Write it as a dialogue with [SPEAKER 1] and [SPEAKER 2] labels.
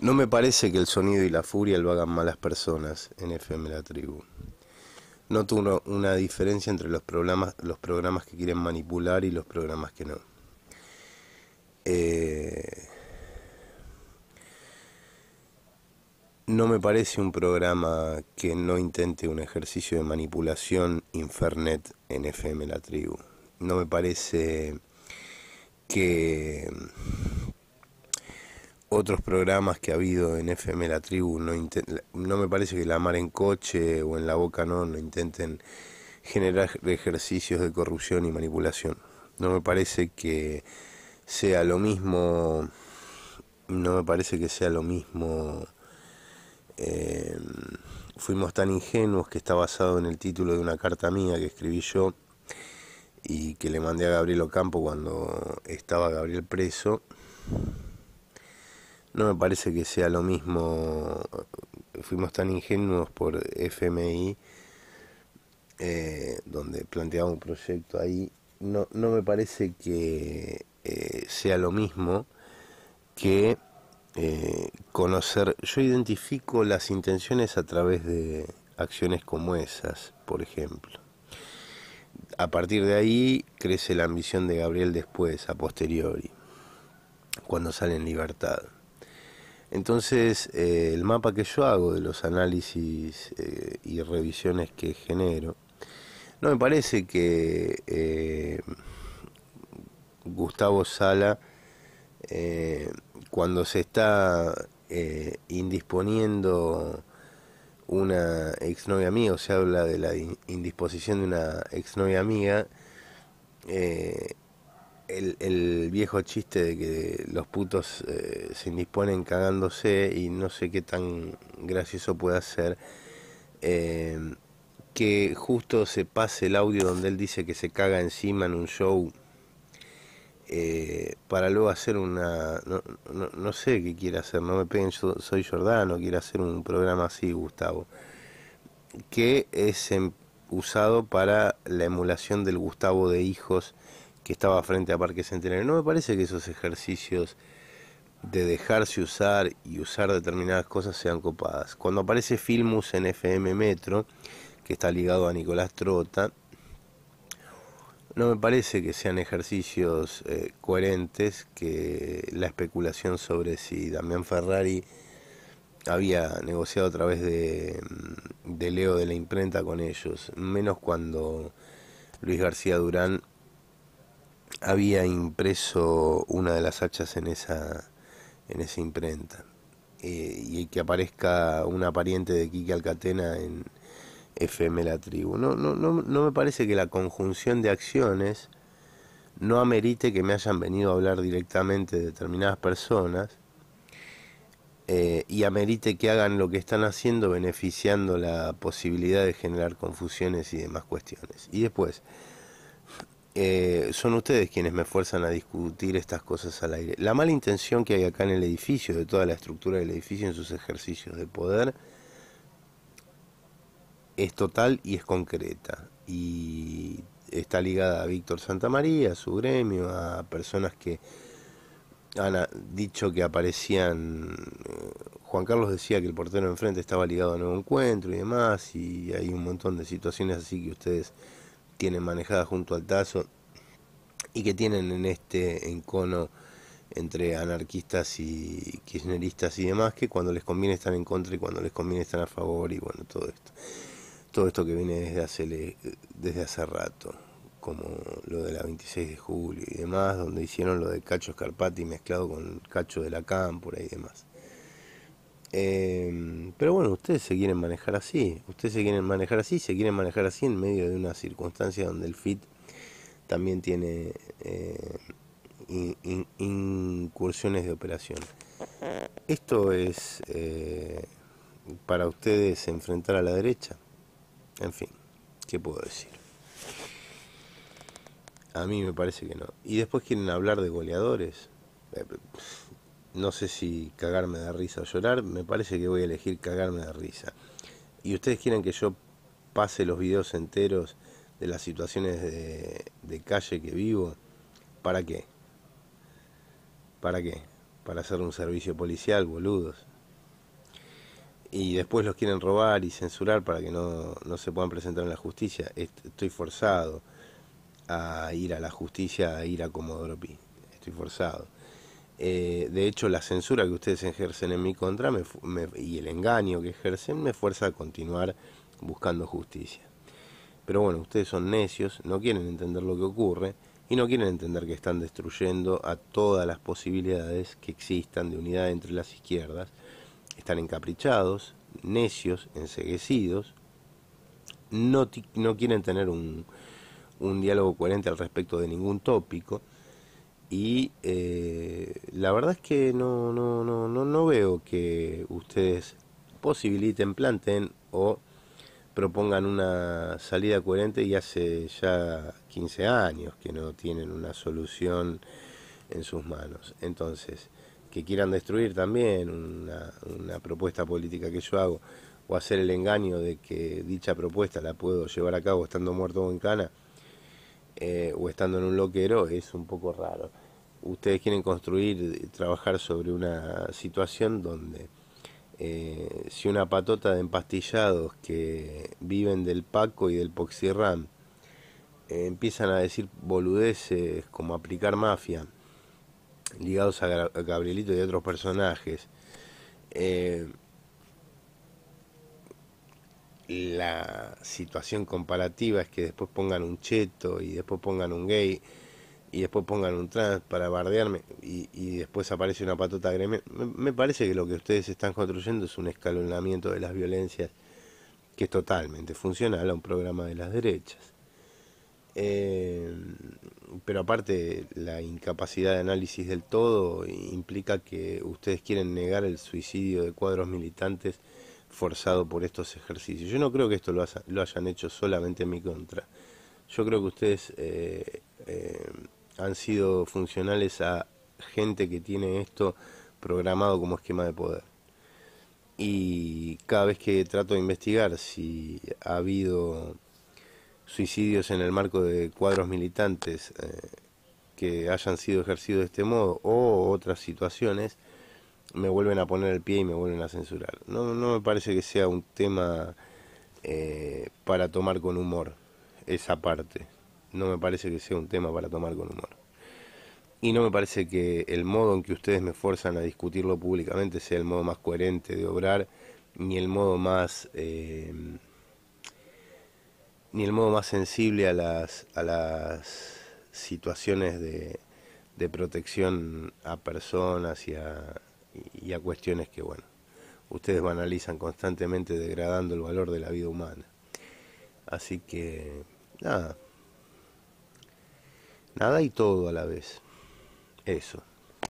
[SPEAKER 1] No me parece que el sonido y la furia lo hagan malas personas en FM La Tribu. Noto una diferencia entre los programas, los programas que quieren manipular y los programas que no. Eh, no me parece un programa que no intente un ejercicio de manipulación infernet en FM La Tribu. No me parece que otros programas que ha habido en FM La Tribu, no, no me parece que la mar en coche o en la boca no, no intenten generar ejercicios de corrupción y manipulación. No me parece que sea lo mismo, no me parece que sea lo mismo. Eh, fuimos tan ingenuos que está basado en el título de una carta mía que escribí yo y que le mandé a Gabriel Ocampo cuando estaba Gabriel preso no me parece que sea lo mismo. Fuimos tan ingenuos por FMI, eh, donde planteaba un proyecto ahí. No, no me parece que eh, sea lo mismo que eh, conocer. Yo identifico las intenciones a través de acciones como esas, por ejemplo. A partir de ahí crece la ambición de Gabriel después, a posteriori, cuando sale en libertad. Entonces, eh, el mapa que yo hago de los análisis eh, y revisiones que genero, no me parece que eh, Gustavo Sala, cuando se está indisponiendo una exnovia mía, o se habla de la indisposición de una exnovia mía, el, viejo chiste de que los putos eh, se indisponen cagándose y no sé qué tan gracioso puede ser. Em, que justo se pase el audio donde él dice que se caga encima en un show eh, para luego hacer una... No, no, no, sé qué quiere hacer, no me peguen, yo soy Jordano, quiero hacer un programa así, Gustavo, que es em, usado para la emulación del Gustavo de Hijos que estaba frente a Parque Centenario. No me parece que esos ejercicios de dejarse usar y usar determinadas cosas sean copadas. Cuando aparece Filmus en FM Metro, que está ligado a Nicolás Trota, no me parece que sean ejercicios eh, coherentes que la especulación sobre si Damián Ferrari había negociado a través de, mm, de Leo de la imprenta con ellos, menos cuando Luis García Durán había impreso una de las hachas en esa, en esa imprenta. Eh, y que aparezca una pariente de Quique Alcatena en FM La Tribu. No, no, me parece que la conjunción de acciones no amerite que me hayan venido a hablar directamente de determinadas personas eh, y amerite que hagan lo que están haciendo beneficiando la posibilidad de generar confusiones y demás cuestiones. Y después, eh, son ustedes quienes me fuerzan a discutir estas cosas al aire. La mala intención que hay acá en el edificio, de toda la estructura del edificio, en sus ejercicios de poder, es total y es concreta. Y está ligada a Víctor Santamaría, a su gremio, a personas que han dicho que aparecían. Eh, Juan Carlos decía que el portero enfrente estaba ligado a Nuevo Encuentro y demás, y hay un montón de situaciones así que ustedes tienen manejada junto al Tazo y que tienen en este encono entre anarquistas y kirchneristas y demás, que cuando les conviene están en contra y cuando les conviene están a favor y bueno, todo esto. Todo esto que viene desde hace, desde hace rato, como lo de la 26 de julio y demás, donde hicieron lo de Cacho Scarpati mezclado con Cacho de la Cámpora y demás. Em, pero bueno, ustedes se quieren manejar así, ustedes se quieren manejar así, se quieren manejar así en medio de una circunstancia donde el fit también tiene eh, incursiones de operación. Esto es eh, para ustedes enfrentar a la derecha. En fin, ¿qué puedo decir? A mí me parece que no. Y después quieren hablar de goleadores. Eh, no sé si cagarme de risa o llorar, me parece que voy a elegir cagarme de risa. Y ustedes quieren que yo pase los videos enteros de las situaciones de, calle que vivo, ¿para qué? ¿Para qué? Para hacer un servicio policial, boludos. Y después los quieren robar y censurar para que no, no se puedan presentar en la justicia. Estoy forzado a ir a la justicia, a ir a Comodoro Pi. Estoy forzado eh, de hecho, la censura que ustedes ejercen en mi contra y el engaño que ejercen me fuerza a continuar buscando justicia. Pero bueno, ustedes son necios, no quieren entender lo que ocurre y no quieren entender que están destruyendo a todas las posibilidades que existan de unidad entre las izquierdas. Están encaprichados, necios, enseguecidos, no, quieren tener un diálogo coherente al respecto de ningún tópico y eh, la verdad es que no, no, no, no, no veo que ustedes posibiliten, planten o propongan una salida coherente y hace ya 15 años que no tienen una solución en sus manos. Entonces, que quieran destruir también una, una propuesta política que yo hago o hacer el engaño de que dicha propuesta la puedo llevar a cabo estando muerto en cana, eh, o estando en un loquero es un poco raro. Ustedes quieren construir, trabajar sobre una situación donde eh, si una patota de empastillados que viven del Paco y del Poxirrán eh, empiezan a decir boludeces como aplicar mafia, ligados a, Gabrielito y otros personajes, la situación comparativa es que después pongan un cheto y después pongan un gay y después pongan un trans para bardearme y, y después aparece una patota gremio. Me, parece que lo que ustedes están construyendo es un escalonamiento de las violencias que es totalmente funcional a un programa de las derechas. Eh, pero aparte la incapacidad de análisis del todo implica que ustedes quieren negar el suicidio de cuadros militantes forzado por estos ejercicios. Yo no creo que esto lo, hayan hecho solamente en mi contra. Yo creo que ustedes eh, eh, han sido funcionales a gente que tiene esto programado como esquema de poder. Y cada vez que trato de investigar si ha habido suicidios en el marco de cuadros militantes eh, que hayan sido ejercidos de este modo o otras situaciones, me vuelven a poner el pie y me vuelven a censurar. No, no me parece que sea un tema eh, para tomar con humor, esa parte. No me parece que sea un tema para tomar con humor. Y no me parece que el modo en que ustedes me forzan a discutirlo públicamente sea el modo más coherente de obrar, ni el modo más... Eh, ni el modo más sensible a las, a las situaciones de, de protección a personas y a, y a cuestiones que, bueno, ustedes banalizan constantemente degradando el valor de la vida humana. Así que, nada, nada y todo a la vez. Eso.